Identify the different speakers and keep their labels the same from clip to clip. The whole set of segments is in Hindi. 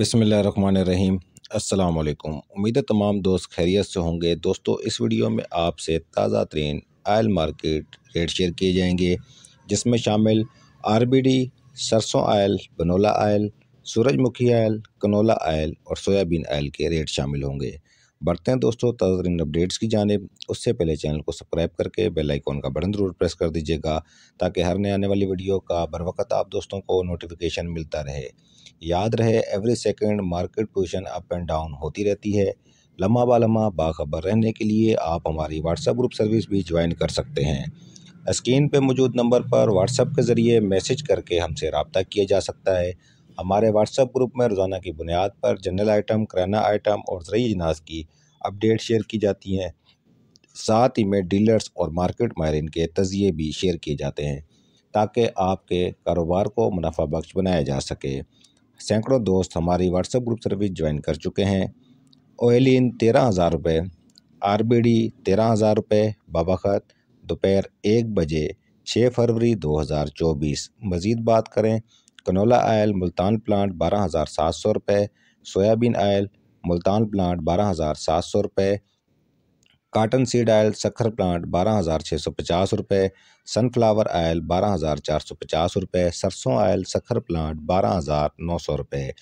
Speaker 1: बसमीम् रहीम अस्सलाम वालेकुम उम्मीद है तमाम दोस्त खैरियत से होंगे दोस्तों इस वीडियो में आपसे ताज़ा तरीन आयल मार्केट रेट शेयर किए जाएंगे जिसमें शामिल आरबीडी सरसों आयल बनोला आयल सूरजमुखी आयल कनोला आयल और सोयाबीन आयल के रेट शामिल होंगे बढ़ते हैं दोस्तों ताज़ा तरीन अपडेट्स की जानब उससे पहले चैनल को सब्सक्राइब करके बेल आइकॉन का बटन ज़रूर प्रेस कर दीजिएगा ताकि हर नए आने वाली वीडियो का बर वक्त आप दोस्तों को नोटिफिकेशन मिलता रहे याद रहे every second market position up and down होती रहती है लम्हा बा लम्हा बाखबर रहने के लिए आप हमारी व्हाट्सएप ग्रुप सर्विस भी ज्वाइन कर सकते हैं स्क्रीन पर मौजूद नंबर पर व्हाट्सएप के ज़रिए मैसेज करके हमसे रबता किया जा सकता है हमारे व्हाट्सएप ग्रुप में रोज़ाना की बुनियाद पर जनरल आइटम कराना आइटम और जरिए जनास की अपडेट शेयर की जाती हैं साथ ही में डीलर्स और मार्केट माहरीन के तजिए भी शेयर किए जाते हैं ताकि आपके कारोबार को मुनाफा बख्श बनाया जा सके सैकड़ों दोस्त हमारी व्हाट्सएप ग्रुप सर्विस ज्वाइन कर चुके हैं ओएलिन तेरह हज़ार रुपये आर बी डी तेरह हज़ार रुपये बाबाखत दोपहर एक बजे छः फरवरी दो हज़ार चौबीस मज़ीद बात करें कनोला आयल मुल्तान प्लांट बारह हज़ार सात सौ रुपये सोयाबीन आयल मुल्तान प्लांट बारह हज़ार सात सौ रुपये काटन सीड आयल सखर प्लांट बारह हज़ार छः सौ पचास रुपये सनफ्लावर आयल बारह हज़ार चार सौ पचास रुपये सरसों आयल सखर प्लांट बारह हज़ार नौ सौ रुपये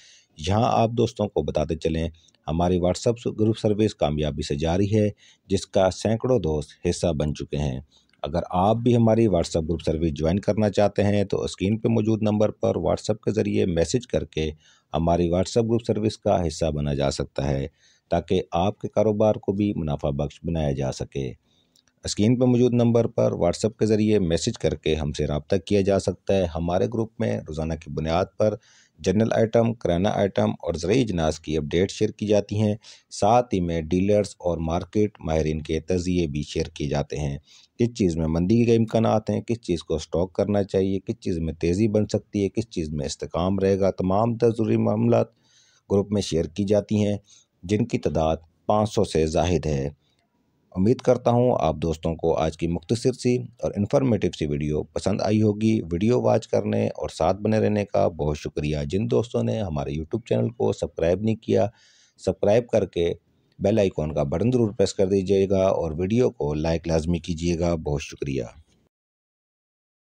Speaker 1: यहाँ आप दोस्तों को बताते चलें हमारी व्हाट्सएप ग्रुप सर्विस कामयाबी से जारी है जिसका सैकड़ों दोस्त हिस्सा बन चुके हैं अगर आप भी हमारी व्हाट्सएप ग्रुप सर्विस ज्वाइन करना चाहते हैं तो स्क्रीन पर मौजूद नंबर पर व्हाट्सएप के ज़रिए मैसेज करके हमारी व्हाट्सएप ग्रुप सर्विस का हिस्सा बना जा सकता है ताकि आपके कारोबार को भी मुनाफा बख्श बनाया जा सके स्क्रीन पर मौजूद नंबर पर व्हाट्सएप के ज़रिए मैसेज करके हमसे रबता किया जा सकता है हमारे ग्रुप में रोज़ाना की बुनियाद पर जनरल आइटम कराना आइटम और ज़रिए जनास की अपडेट शेयर की जाती हैं साथ ही में डीलर्स और मार्केट माहरीन के तजिए भी शेयर किए जाते हैं किस चीज़ में मंदी के इम्कान हैं किस चीज़ को स्टॉक करना चाहिए किस चीज़ में तेज़ी बन सकती है किस चीज़ में इसकाम रहेगा तमाम ज़रूरी मामला ग्रुप में शेयर की जाती हैं जिनकी तादाद 500 से जाहिद है उम्मीद करता हूँ आप दोस्तों को आज की मुख्तर सी और इन्फॉर्मेटिव सी वीडियो पसंद आई होगी वीडियो वॉच करने और साथ बने रहने का बहुत शुक्रिया जिन दोस्तों ने हमारे यूट्यूब चैनल को सब्सक्राइब नहीं किया सब्सक्राइब करके बेल आइकॉन का बटन ज़रूर प्रेस कर दीजिएगा और वीडियो को लाइक लाजमी कीजिएगा बहुत शुक्रिया